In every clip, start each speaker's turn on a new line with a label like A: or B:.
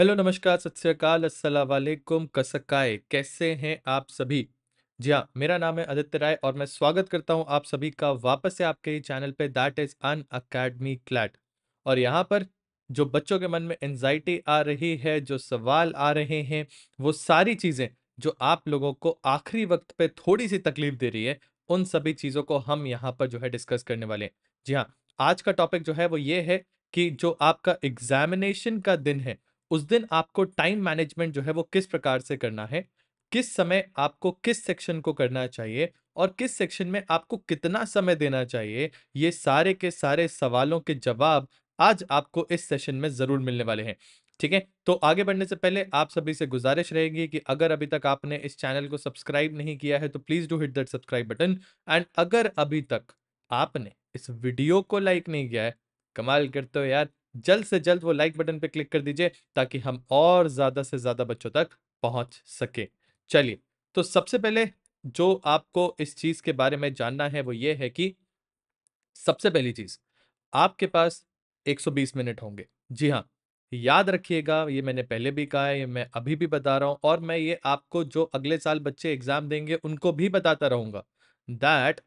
A: Hello नमस्कार सत श्रीकाल असलकुम कसकाय कैसे हैं आप सभी जी हाँ मेरा नाम है आदित्य राय और मैं स्वागत करता हूं आप सभी का वापस से आपके ही चैनल पे that is Unacademy CLAT और यहाँ पर जो बच्चों के मन में एनजाइटी आ रही है जो सवाल आ रहे हैं वो सारी चीज़ें जो आप लोगों को आखिरी वक्त पे थोड़ी सी तकलीफ दे रही है उन सभी चीज़ों को हम यहाँ पर जो है डिस्कस करने वाले हैं जी हाँ आज का टॉपिक जो है वो ये है कि जो आपका एग्जामिनेशन का दिन है उस दिन आपको टाइम मैनेजमेंट जो है वो किस प्रकार से करना है किस समय आपको किस सेक्शन को करना चाहिए और किस सेक्शन में आपको कितना समय देना चाहिए ये सारे के सारे सवालों के जवाब आज आपको इस सेशन में ज़रूर मिलने वाले हैं ठीक है तो आगे बढ़ने से पहले आप सभी से गुजारिश रहेगी कि अगर अभी तक आपने इस चैनल को सब्सक्राइब नहीं किया है तो please do hit that subscribe button and अगर अभी तक आपने इस वीडियो को लाइक नहीं किया है कमाल करते हो यार जल्द से जल्द वो लाइक बटन पे क्लिक कर दीजिए ताकि हम और ज़्यादा से ज़्यादा बच्चों तक पहुंच सकें चलिए तो सबसे पहले जो आपको इस चीज़ के बारे में जानना है वो ये है कि सबसे पहली चीज़ आपके पास 120 मिनट होंगे जी हाँ याद रखिएगा ये मैंने पहले भी कहा है ये मैं अभी भी बता रहा हूँ और मैं ये आपको जो अगले साल बच्चे एग्ज़ाम देंगे उनको भी बताता रहूँगा दैट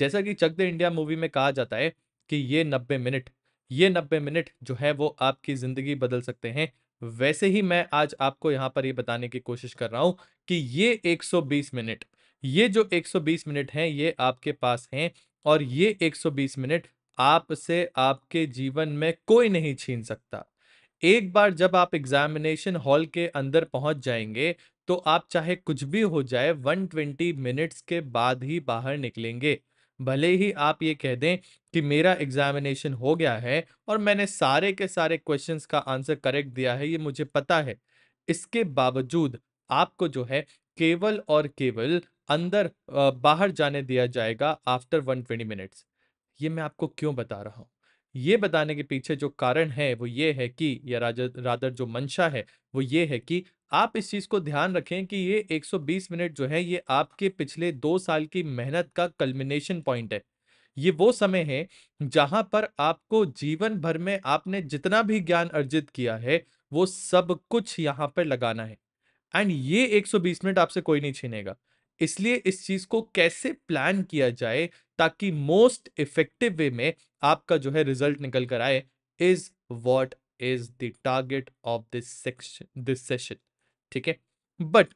A: जैसा कि चक द इंडिया मूवी में कहा जाता है कि ये नब्बे मिनट ये नब्बे मिनट जो है वो आपकी ज़िंदगी बदल सकते हैं वैसे ही मैं आज आपको यहाँ पर ये बताने की कोशिश कर रहा हूँ कि ये 120 मिनट ये जो 120 मिनट हैं ये आपके पास हैं और ये 120 मिनट आपसे आपके जीवन में कोई नहीं छीन सकता एक बार जब आप एग्जामिनेशन हॉल के अंदर पहुंच जाएंगे तो आप चाहे कुछ भी हो जाए 120 मिनट्स के बाद ही बाहर निकलेंगे भले ही आप ये कह दें कि मेरा एग्जामिनेशन हो गया है और मैंने सारे के सारे क्वेश्चंस का आंसर करेक्ट दिया है ये मुझे पता है इसके बावजूद आपको जो है केवल और केवल अंदर बाहर जाने दिया जाएगा आफ्टर 120 मिनट्स ये मैं आपको क्यों बता रहा हूँ ये बताने के पीछे जो कारण है वो ये है कि या राजा रादर जो मंशा है वो ये है कि आप इस चीज़ को ध्यान रखें कि ये 120 मिनट जो है ये आपके पिछले दो साल की मेहनत का कल्मिनेशन पॉइंट है ये वो समय है जहां पर आपको जीवन भर में आपने जितना भी ज्ञान अर्जित किया है वो सब कुछ यहाँ पर लगाना है एंड ये 120 मिनट आपसे कोई नहीं छीनेगा इसलिए इस चीज़ को कैसे प्लान किया जाए ताकि मोस्ट इफेक्टिव वे में आपका जो है रिजल्ट निकल कर आए is what is the target of this section this session ठीक है बट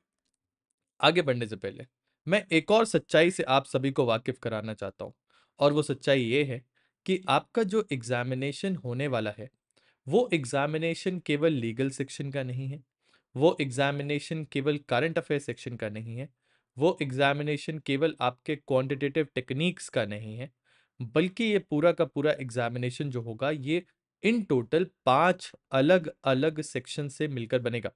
A: आगे बढ़ने से पहले मैं एक और सच्चाई से आप सभी को वाकिफ कराना चाहता हूँ और वो सच्चाई ये है कि आपका जो एग्जामिनेशन होने वाला है वो एग्जामिनेशन केवल लीगल सेक्शन का नहीं है वो एग्जामिनेशन केवल करंट अफेयर सेक्शन का नहीं है वो एग्जामिनेशन केवल आपके क्वांटिटेटिव टेक्निक्स का नहीं है बल्कि ये पूरा का पूरा एग्जामिनेशन जो होगा ये इन टोटल पांच अलग अलग सेक्शन से मिलकर बनेगा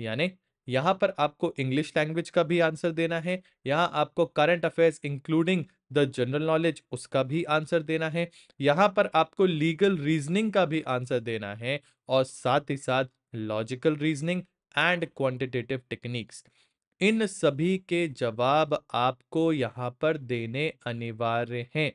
A: यानी यहाँ पर आपको इंग्लिश लैंग्वेज का भी आंसर देना है यहाँ आपको current affairs including the general knowledge उसका भी आंसर देना है यहाँ पर आपको लीगल रीजनिंग का भी आंसर देना है और साथ ही साथ logical reasoning and quantitative techniques इन सभी के जवाब आपको यहाँ पर देने अनिवार्य हैं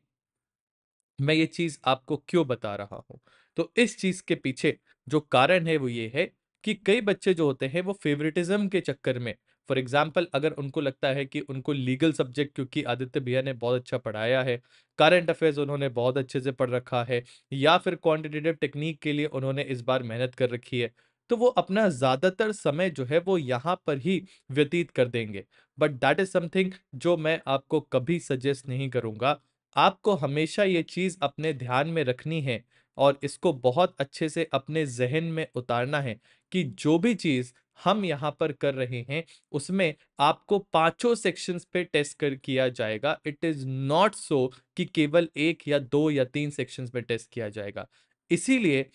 A: मैं ये चीज़ आपको क्यों बता रहा हूं तो इस चीज़ के पीछे जो कारण है वो ये है कि कई बच्चे जो होते हैं वो फेवरेटिज्म के चक्कर में फॉर एग्जाम्पल अगर उनको लगता है कि उनको लीगल सब्जेक्ट क्योंकि आदित्य भैया ने बहुत अच्छा पढ़ाया है करंट अफेयर्स उन्होंने बहुत अच्छे से पढ़ रखा है या फिर क्वान्टिटेटिव टेक्निक के लिए उन्होंने इस बार मेहनत कर रखी है तो वो अपना ज़्यादातर समय जो है वो यहाँ पर ही व्यतीत कर देंगे बट दैट इज़ समथिंग जो मैं आपको कभी सजेस्ट नहीं करूँगा आपको हमेशा ये चीज़ अपने ध्यान में रखनी है और इसको बहुत अच्छे से अपने जहन में उतारना है कि जो भी चीज़ हम यहाँ पर कर रहे हैं उसमें आपको पांचों सेक्शंस पे टेस्ट कर किया जाएगा इट इज़ नॉट सो कि केवल एक या दो या तीन सेक्शंस में टेस्ट किया जाएगा इसीलिए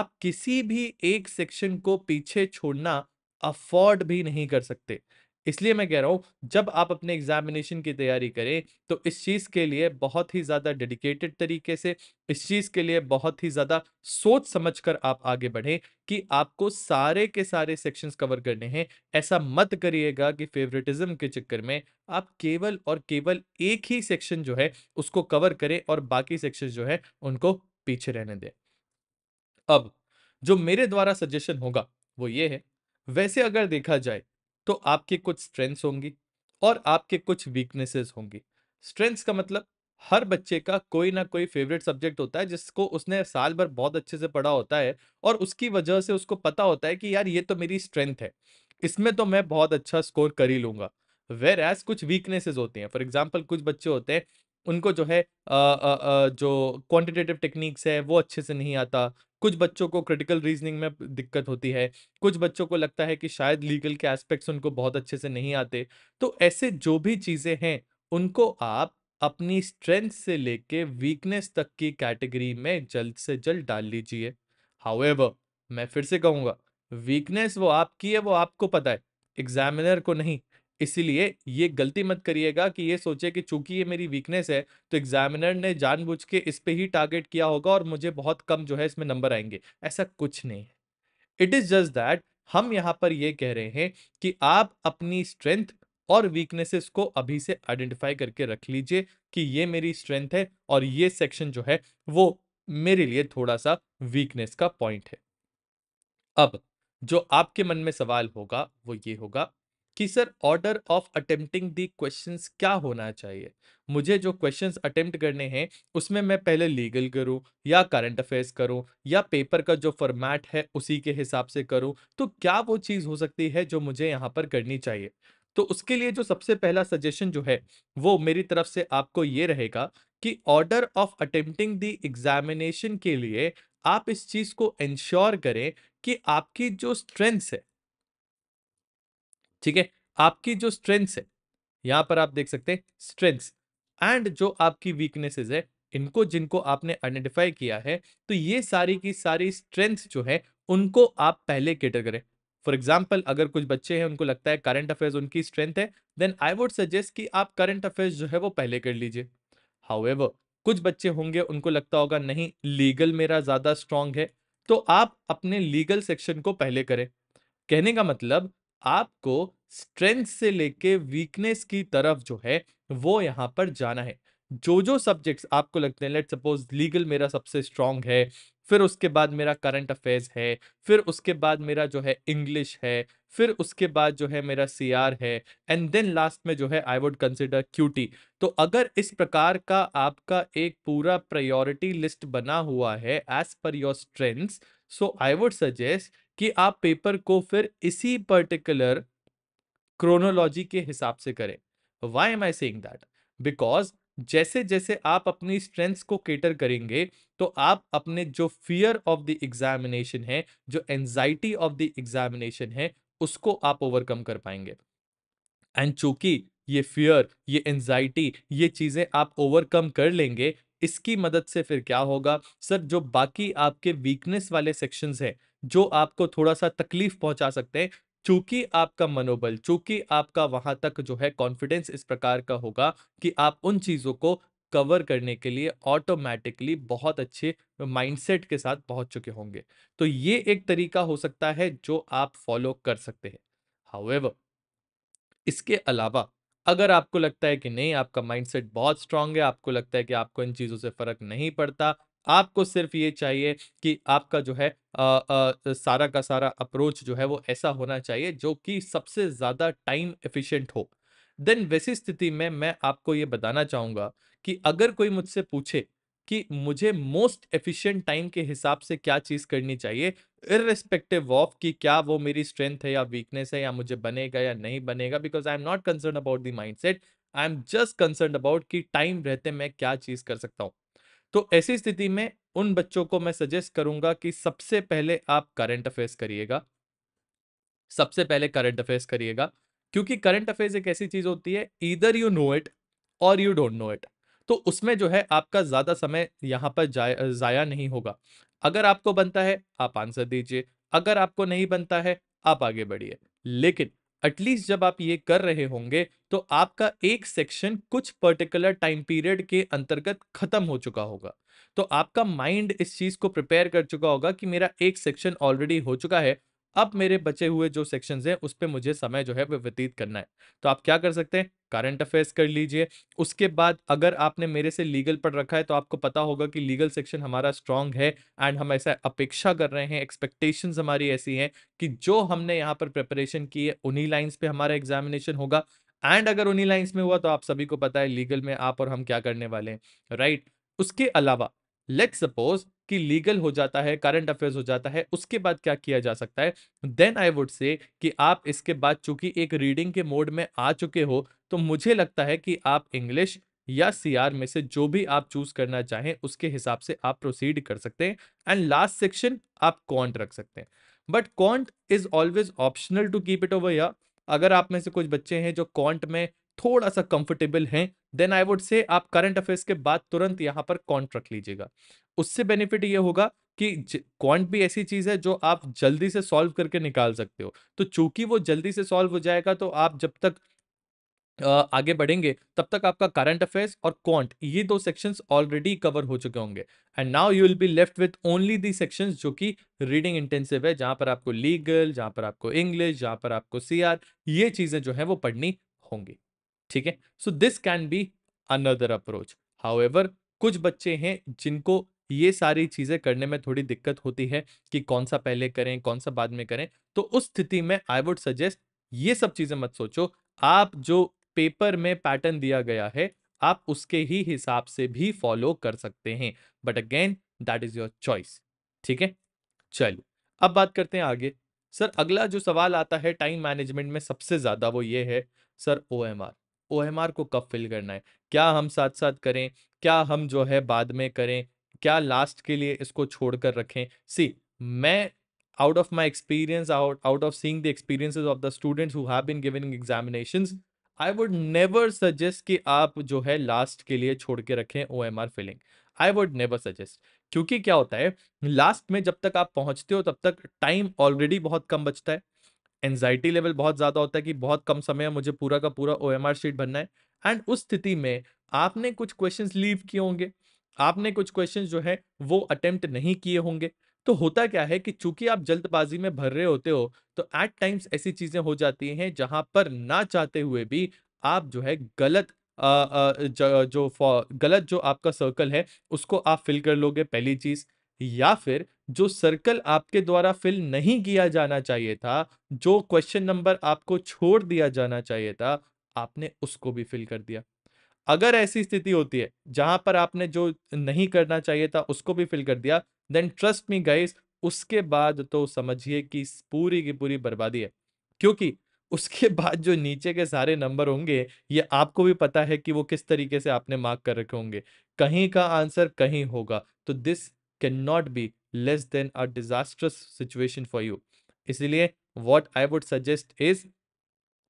A: आप किसी भी एक सेक्शन को पीछे छोड़ना अफोर्ड भी नहीं कर सकते इसलिए मैं कह रहा हूँ जब आप अपने एग्जामिनेशन की तैयारी करें तो इस चीज़ के लिए बहुत ही ज़्यादा डेडिकेटेड तरीके से इस चीज़ के लिए बहुत ही ज़्यादा सोच समझ कर आप आगे बढ़ें कि आपको सारे के सारे सेक्शंस कवर करने हैं ऐसा मत करिएगा कि फेवरेटिज्म के चक्कर में आप केवल और केवल एक ही सेक्शन जो है उसको कवर करें और बाकी सेक्शन जो है उनको पीछे रहने दें अब जो मेरे द्वारा सजेशन होगा वो ये है वैसे अगर देखा जाए तो आपकी कुछ स्ट्रेंथ्स होंगी और आपके कुछ वीकनेसेस होंगी स्ट्रेंथ्स का मतलब हर बच्चे का कोई ना कोई फेवरेट सब्जेक्ट होता है जिसको उसने साल भर बहुत अच्छे से पढ़ा होता है और उसकी वजह से उसको पता होता है कि यार ये तो मेरी स्ट्रेंथ है इसमें तो मैं बहुत अच्छा स्कोर कर ही लूँगा वेर एज कुछ वीकनेसेस होते हैं फॉर एग्जाम्पल कुछ बच्चे होते हैं उनको जो है आ, आ, आ, जो क्वांटिटेटिव टेक्निक्स है वो अच्छे से नहीं आता कुछ बच्चों को क्रिटिकल रीजनिंग में दिक्कत होती है कुछ बच्चों को लगता है कि शायद लीगल के एस्पेक्ट्स उनको बहुत अच्छे से नहीं आते तो ऐसे जो भी चीज़ें हैं उनको आप अपनी स्ट्रेंथ से लेके वीकनेस तक की कैटेगरी में जल्द से जल्द डाल लीजिए हाउएवर मैं फिर से कहूँगा वीकनेस वो आपकी है वो आपको पता है एग्जामिनर को नहीं इसीलिए ये गलती मत करिएगा कि ये सोचे कि चूंकि ये मेरी वीकनेस है तो एग्जामिनर ने जानबूझ के इस पे ही टारगेट किया होगा और मुझे बहुत कम जो है इसमें नंबर आएंगे ऐसा कुछ नहीं है इट इज़ जस्ट दैट हम यहाँ पर ये कह रहे हैं कि आप अपनी स्ट्रेंथ और वीकनेसेस को अभी से आइडेंटिफाई करके रख लीजिए कि ये मेरी स्ट्रेंथ है और ये सेक्शन जो है वो मेरे लिए थोड़ा सा वीकनेस का पॉइंट है अब जो आपके मन में सवाल होगा वो ये होगा कि sir order of attempting the questions क्या होना चाहिए मुझे जो क्वेश्चंस अटेम्प्ट करने हैं उसमें मैं पहले लीगल करूं या करंट अफेयर्स करूं या पेपर का जो फॉर्मेट है उसी के हिसाब से करूं तो क्या वो चीज़ हो सकती है जो मुझे यहाँ पर करनी चाहिए तो उसके लिए जो सबसे पहला सजेशन जो है वो मेरी तरफ से आपको ये रहेगा कि order of attempting the examination के लिए आप इस चीज़ को इंश्योर करें कि आपकी जो स्ट्रेंथ्स है ठीक है आपकी जो स्ट्रेंथ्स है यहां पर आप देख सकते हैं स्ट्रेंथ एंड जो आपकी वीकनेसेस है इनको जिनको आपने आइडेंटिफाई किया है तो ये सारी की सारी स्ट्रेंथ जो है उनको आप पहले केटर करें फॉर एग्जाम्पल अगर कुछ बच्चे हैं उनको लगता है करंट अफेयर्स उनकी स्ट्रेंथ है देन आई वुड सजेस्ट कि आप करंट अफेयर्स जो है वो पहले कर लीजिए हाउएवर कुछ बच्चे होंगे उनको लगता होगा नहीं लीगल मेरा ज़्यादा स्ट्रांग है तो आप अपने लीगल सेक्शन को पहले करें कहने का मतलब आपको स्ट्रेंथ से लेके वीकनेस की तरफ जो है वो यहाँ पर जाना है जो जो सब्जेक्ट्स आपको लगते हैं लेट सपोज लीगल मेरा सबसे स्ट्रांग है फिर उसके बाद मेरा करंट अफेयर्स है फिर उसके बाद मेरा जो है इंग्लिश है फिर उसके बाद जो है मेरा सी है एंड देन लास्ट में जो है आई वुड कंसिडर क्यूटी तो अगर इस प्रकार का आपका एक पूरा प्रायोरिटी लिस्ट बना हुआ है as per your strengths so I would suggest कि आप पेपर को फिर इसी पर्टिकुलर क्रोनोलॉजी के हिसाब से करें why am I saying that because जैसे जैसे आप अपनी स्ट्रेंथ्स को केटर करेंगे तो आप अपने जो फियर ऑफ द एग्जामिनेशन है जो एनजाइटी ऑफ द एग्जामिनेशन है उसको आप ओवरकम कर पाएंगे एंड चूंकि ये फियर ये एनजाइटी ये चीज़ें आप ओवरकम कर लेंगे इसकी मदद से फिर क्या होगा सर जो बाकी आपके वीकनेस वाले सेक्शंस हैं जो आपको थोड़ा सा तकलीफ पहुंचा सकते हैं चूंकि आपका मनोबल चूंकि आपका वहां तक जो है कॉन्फिडेंस इस प्रकार का होगा कि आप उन चीज़ों को कवर करने के लिए ऑटोमेटिकली बहुत अच्छे माइंडसेट के साथ पहुंच चुके होंगे तो ये एक तरीका हो सकता है जो आप फॉलो कर सकते हैं हाउएवर इसके अलावा अगर आपको लगता है कि नहीं आपका माइंडसेट बहुत स्ट्रांग है आपको लगता है कि आपको इन चीज़ों से फ़र्क नहीं पड़ता आपको सिर्फ ये चाहिए कि आपका जो है आ, आ, सारा का सारा अप्रोच जो है वो ऐसा होना चाहिए जो कि सबसे ज़्यादा टाइम एफिशिएंट हो देन वैसी स्थिति में मैं आपको ये बताना चाहूँगा कि अगर कोई मुझसे पूछे कि मुझे मोस्ट एफिशिएंट टाइम के हिसाब से क्या चीज़ करनी चाहिए इरेस्पेक्टिव ऑफ कि क्या वो मेरी स्ट्रेंथ है या वीकनेस है या मुझे बनेगा या नहीं बनेगा because I am not concern about the mindset I am just concern about कि टाइम रहते मैं क्या चीज़ कर सकता हूँ तो ऐसी स्थिति में उन बच्चों को मैं सजेस्ट करूंगा कि सबसे पहले आप करंट अफेयर्स करिएगा सबसे पहले करंट अफेयर्स करिएगा क्योंकि करंट अफेयर्स एक ऐसी चीज होती है इधर यू नो इट और यू डोंट नो इट तो उसमें जो है आपका ज़्यादा समय यहाँ पर ज़ाया नहीं होगा अगर आपको बनता है आप आंसर दीजिए अगर आपको नहीं बनता है आप आगे बढ़िए लेकिन एटलीस्ट जब आप ये कर रहे होंगे तो आपका एक सेक्शन कुछ पर्टिकुलर टाइम पीरियड के अंतर्गत खत्म हो चुका होगा तो आपका माइंड इस चीज को प्रिपेयर कर चुका होगा कि मेरा एक सेक्शन ऑलरेडी हो चुका है अब मेरे बचे हुए जो सेक्शन हैं उस पर मुझे समय जो है वह व्यतीत करना है तो आप क्या कर सकते हैं करंट अफेयर्स कर लीजिए उसके बाद अगर आपने मेरे से लीगल पढ़ रखा है तो आपको पता होगा कि लीगल सेक्शन हमारा स्ट्रांग है एंड हम ऐसा अपेक्षा कर रहे हैं एक्सपेक्टेशन हमारी ऐसी हैं कि जो हमने यहाँ पर प्रिपरेशन की है उन्हीं लाइन्स पे हमारा एग्जामिनेशन होगा एंड अगर उन्हीं लाइन्स में हुआ तो आप सभी को पता है लीगल में आप और हम क्या करने वाले हैं राइट right? उसके अलावा लेट सपोज कि लीगल हो जाता है करंट अफेयर्स हो जाता है उसके बाद क्या किया जा सकता है देन आई वुड से कि आप इसके बाद चूंकि एक रीडिंग के मोड में आ चुके हो तो मुझे लगता है कि आप इंग्लिश या सीआर में से जो भी आप चूज करना चाहें उसके हिसाब से आप प्रोसीड कर सकते हैं एंड लास्ट सेक्शन आप कॉन्ट रख सकते हैं but quant is always optional to keep it over या अगर आप में से कुछ बच्चे हैं जो कॉन्ट में थोड़ा सा कंफर्टेबल हैं देन आई वुड से आप करंट अफेयर्स के बाद तुरंत यहाँ पर कॉन्ट रख लीजिएगा उससे बेनिफिट ये होगा कि क्वांट भी ऐसी चीज़ है जो आप जल्दी से सॉल्व करके निकाल सकते हो तो चूंकि वो जल्दी से सॉल्व हो जाएगा तो आप जब तक आगे बढ़ेंगे तब तक आपका करंट अफेयर्स और क्वांट ये दो सेक्शंस ऑलरेडी कवर हो चुके होंगे and now you will be left with only the sections जो कि रीडिंग इंटेंसिव है जहां पर आपको लीगल जहां पर आपको इंग्लिश जहां पर आपको सी ये चीज़ें जो है वो पढ़नी होंगी ठीक है so this can be another approach however कुछ बच्चे हैं जिनको ये सारी चीज़ें करने में थोड़ी दिक्कत होती है कि कौन सा पहले करें कौन सा बाद में करें तो उस स्थिति में आई वुड सजेस्ट ये सब चीज़ें मत सोचो आप जो पेपर में पैटर्न दिया गया है आप उसके ही हिसाब से भी फॉलो कर सकते हैं but again that is your choice ठीक है चलिए अब बात करते हैं आगे सर अगला जो सवाल आता है टाइम मैनेजमेंट में सबसे ज़्यादा वो ये है sir O M R O को कब फिल करना है क्या हम साथ साथ करें क्या हम जो है बाद में करें क्या लास्ट के लिए इसको छोड़ कर रखें सी मैं out of my experience out of seeing the the of the the students who have examination I would never suggest कि आप जो है लास्ट के लिए छोड़ के रखें O M R filling I would never suggest क्योंकि क्या होता है लास्ट में जब तक आप पहुंचते हो तब तक टाइम ऑलरेडी बहुत कम बचता है एनजाइटी लेवल बहुत ज़्यादा होता है कि बहुत कम समय मुझे पूरा का पूरा ओ एम आर शीट भरना है एंड उस स्थिति में आपने कुछ क्वेश्चन लीव किए होंगे आपने कुछ क्वेश्चन जो है वो अटेम्प्ट नहीं किए होंगे तो होता क्या है कि चूंकि आप जल्दबाजी में भर रहे होते हो तो एट टाइम्स ऐसी चीज़ें हो जाती हैं जहां पर ना चाहते हुए भी आप जो है गलत आ, आ, जो गलत जो आपका सर्कल है उसको आप फिल कर लोगे पहली चीज़ या फिर जो सर्कल आपके द्वारा फिल नहीं किया जाना चाहिए था जो क्वेश्चन नंबर आपको छोड़ दिया जाना चाहिए था आपने उसको भी फिल कर दिया अगर ऐसी स्थिति होती है जहां पर आपने जो नहीं करना चाहिए था उसको भी फिल कर दिया देन ट्रस्ट मी गाइस उसके बाद तो समझिए कि पूरी की पूरी बर्बादी है क्योंकि उसके बाद जो नीचे के सारे नंबर होंगे ये आपको भी पता है कि वो किस तरीके से आपने मार्क कर रखे होंगे कहीं का आंसर कहीं होगा तो this can not be less than a disastrous situation for you इसलिए what I would suggest is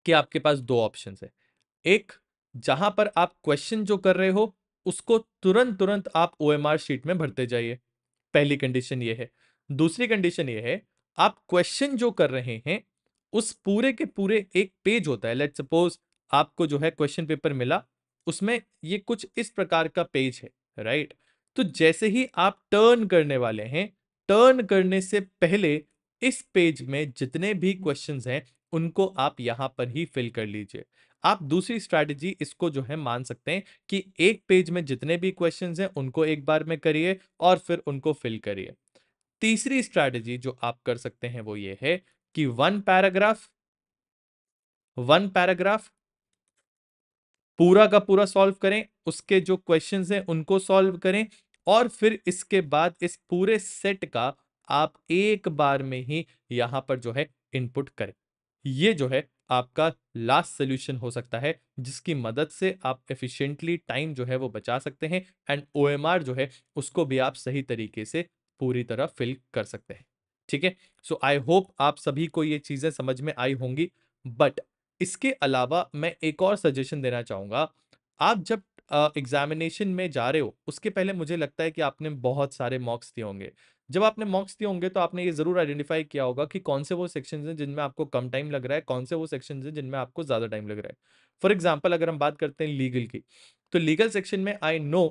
A: कि आपके पास दो ऑप्शन है एक जहां पर आप क्वेश्चन जो कर रहे हो उसको तुरंत तुरंत आप ओ एम आर शीट में भरते जाइए पहली कंडीशन ये है दूसरी कंडीशन ये है आप क्वेश्चन जो कर रहे हैं उस पूरे के पूरे एक पेज होता है लेट सपोज आपको जो है क्वेश्चन पेपर मिला उसमें ये कुछ इस प्रकार का पेज है राइट right? तो जैसे ही आप टर्न करने वाले हैं टर्न करने से पहले इस पेज में जितने भी क्वेश्चन हैं उनको आप यहां पर ही फिल कर लीजिए आप दूसरी स्ट्रैटेजी इसको जो है मान सकते हैं कि एक पेज में जितने भी क्वेश्चन हैं उनको एक बार में करिए और फिर उनको फिल करिए तीसरी स्ट्रैटेजी जो आप कर सकते हैं वो ये है कि वन पैराग्राफ वन पैराग्राफ पूरा का पूरा सॉल्व करें उसके जो क्वेश्चन हैं उनको सॉल्व करें और फिर इसके बाद इस पूरे सेट का आप एक बार में ही यहाँ पर जो है इनपुट करें ये जो है आपका लास्ट सोल्यूशन हो सकता है जिसकी मदद से आप एफिशिएंटली टाइम जो है वो बचा सकते हैं एंड ओ जो है उसको भी आप सही तरीके से पूरी तरह फिल कर सकते हैं ठीक है सो आई होप आप सभी को ये चीज़ें समझ में आई होंगी बट इसके अलावा मैं एक और सजेशन देना चाहूँगा आप जब एग्जामिनेशन में जा रहे हो उसके पहले मुझे लगता है कि आपने बहुत सारे मॉक्स दिए होंगे जब आपने मॉक्स दिए होंगे तो आपने ये ज़रूर आइडेंटिफाई किया होगा कि कौन से वो सेक्शन हैं जिनमें आपको कम टाइम लग रहा है कौन से वो सेक्शन हैं जिनमें आपको ज़्यादा टाइम लग रहा है फॉर एग्जाम्पल अगर हम बात करते हैं लीगल की तो लीगल सेक्शन में आई नो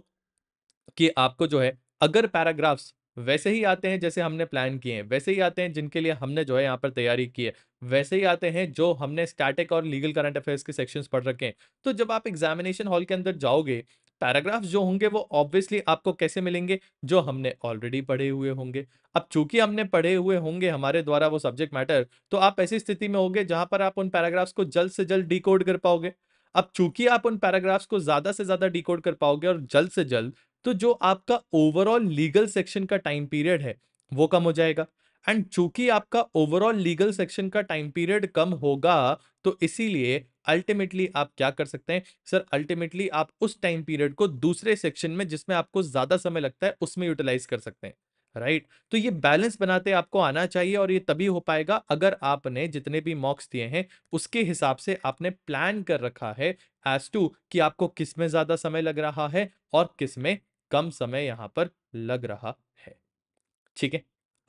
A: कि आपको जो है अगर पैराग्राफ्स वैसे ही आते हैं जैसे हमने प्लान किए हैं वैसे ही आते हैं जिनके लिए हमने जो है यहाँ पर तैयारी की है वैसे ही आते हैं जो हमने स्टैटिक और लीगल करंट अफेयर्स के सेक्शंस पढ़ रखे हैं तो जब आप एग्जामिनेशन हॉल के अंदर जाओगे पैराग्राफ्स जो होंगे वो ऑब्वियसली आपको कैसे मिलेंगे जो हमने ऑलरेडी पढ़े हुए होंगे अब चूंकि हमने पढ़े हुए होंगे हमारे द्वारा वो सब्जेक्ट मैटर तो आप ऐसी स्थिति में होंगे जहां पर आप उन पैराग्राफ्स को जल्द से जल्द डी कर पाओगे अब चूंकि आप उन पैराग्राफ्स को ज्यादा से ज्यादा डिकोड कर पाओगे और जल्द से जल्द तो जो आपका ओवरऑल लीगल सेक्शन का टाइम पीरियड है वो कम हो जाएगा एंड चूंकि आपका ओवरऑल लीगल सेक्शन का टाइम पीरियड कम होगा तो इसीलिए अल्टीमेटली आप क्या कर सकते हैं सर अल्टीमेटली आप उस टाइम पीरियड को दूसरे सेक्शन में जिसमें आपको ज्यादा समय लगता है उसमें यूटिलाइज कर सकते हैं राइट right? तो ये बैलेंस बनाते आपको आना चाहिए और ये तभी हो पाएगा अगर आपने जितने भी मॉक्स दिए हैं उसके हिसाब से आपने प्लान कर रखा है एज टू कि आपको किस में ज्यादा समय लग रहा है और किस में कम समय यहां पर लग रहा है ठीक है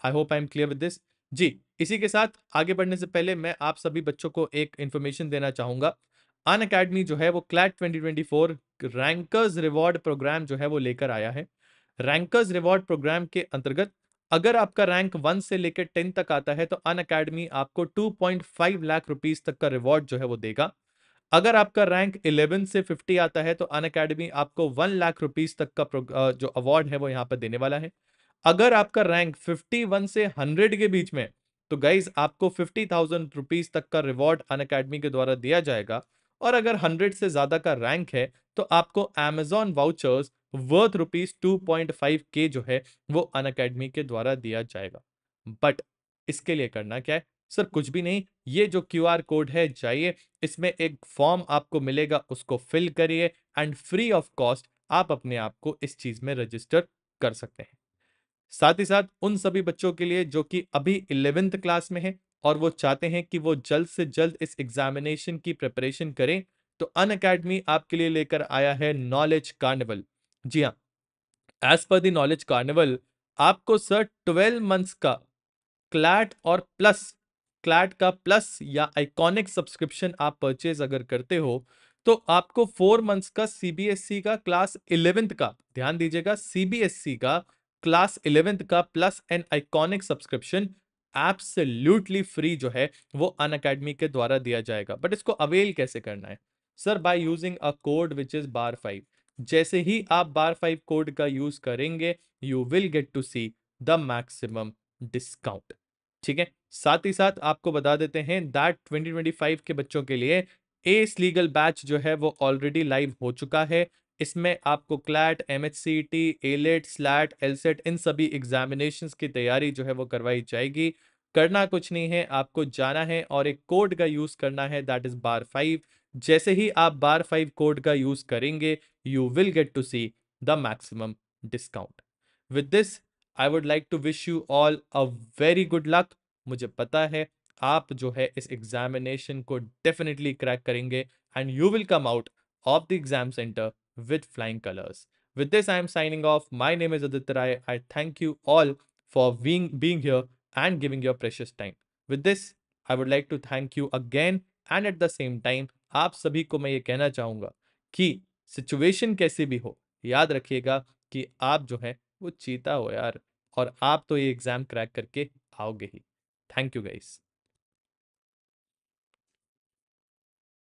A: I hope I am clear with this जी इसी के साथ आगे बढ़ने से पहले मैं आप सभी बच्चों को एक इन्फॉर्मेशन देना चाहूंगा अन अकेडमी जो है वो CLAT 2024 twenty rankers reward programme जो है वो लेकर आया है रैंकर्स रिवॉर्ड प्रोग्राम के अंतर्गत अगर आपका रैंक वन से लेकर टेन तक आता है तो अन अकेडमी आपको 2.5 लाख रुपीस तक का रिवॉर्ड जो है वो देगा अगर आपका रैंक 11 से 50 आता है तो अन अकेडमी आपको वन लाख रुपीज तक का जो अवार्ड है वो यहाँ पर देने वाला है अगर आपका रैंक 51 से 100 के बीच में तो गाइज आपको फिफ्टी थाउजेंड रुपीज तक का रिवॉर्ड अन अकेडमी के द्वारा दिया जाएगा और अगर हंड्रेड से ज्यादा का रैंक है तो आपको Amazon vouchers worth rupees two point five के जो है वो अन अकेडमी के द्वारा दिया जाएगा बट इसके लिए करना क्या है सर कुछ भी नहीं ये जो क्यू आर कोड है जाइए इसमें एक फॉर्म आपको मिलेगा उसको फिल करिए एंड फ्री ऑफ कॉस्ट आप अपने आप को इस चीज़ में रजिस्टर कर सकते हैं साथ ही साथ उन सभी बच्चों के लिए जो कि अभी इलेवेंथ क्लास में है और वो चाहते हैं कि वो जल्द से जल्द इस एग्जामिनेशन की प्रिपरेशन करें तो अन अकेडमी आपके लिए लेकर आया है नॉलेज कार्निवल जी हाँ एज पर दॉलेज कार्निवल आपको सर ट्वेल्व मंथ्स का क्लैट और प्लस क्लैट का प्लस या आइकॉनिक सब्सक्रिप्शन आप परचेज अगर करते हो तो आपको फोर मंथ्स का सीबीएसई e का क्लास इलेवेंथ का ध्यान दीजिएगा सीबीएसई e का क्लास इलेवेंथ का plus an iconic subscription absolutely free जो है वो अन अकेडमी के द्वारा दिया जाएगा बट इसको अवेल कैसे करना है sir by using a code which is bar five जैसे ही आप बार फाइव कोड का यूज करेंगे you will get to see the maximum discount ठीक है साथ ही साथ आपको बता देते हैं दैट 2025 के बच्चों के लिए एस लीगल बैच जो है वो ऑलरेडी लाइव हो चुका है इसमें आपको CLAT M H C T AILET SLAT LSAT इन सभी एग्जामिनेशन की तैयारी जो है वो करवाई जाएगी करना कुछ नहीं है आपको जाना है और एक कोड का यूज़ करना है दैट इज़ बार फाइव जैसे ही आप बार फाइव कोड का यूज़ करेंगे you will get to see the maximum discount with this I would like to wish you all a very good luck मुझे पता है आप जो है इस एग्जामिनेशन को डेफिनेटली क्रैक करेंगे and you will come out of the exam centre with flying colours with this I am signing off my name is Aditya Rai I thank you all for being being here and giving your precious time with this I would like to thank you again and at the same time आप सभी को मैं ये कहना चाहूँगा कि situation कैसी भी हो याद रखिएगा कि आप जो है वो चीता हो यार और आप तो ये एग्जाम क्रैक करके आओगे ही Thank you, guys.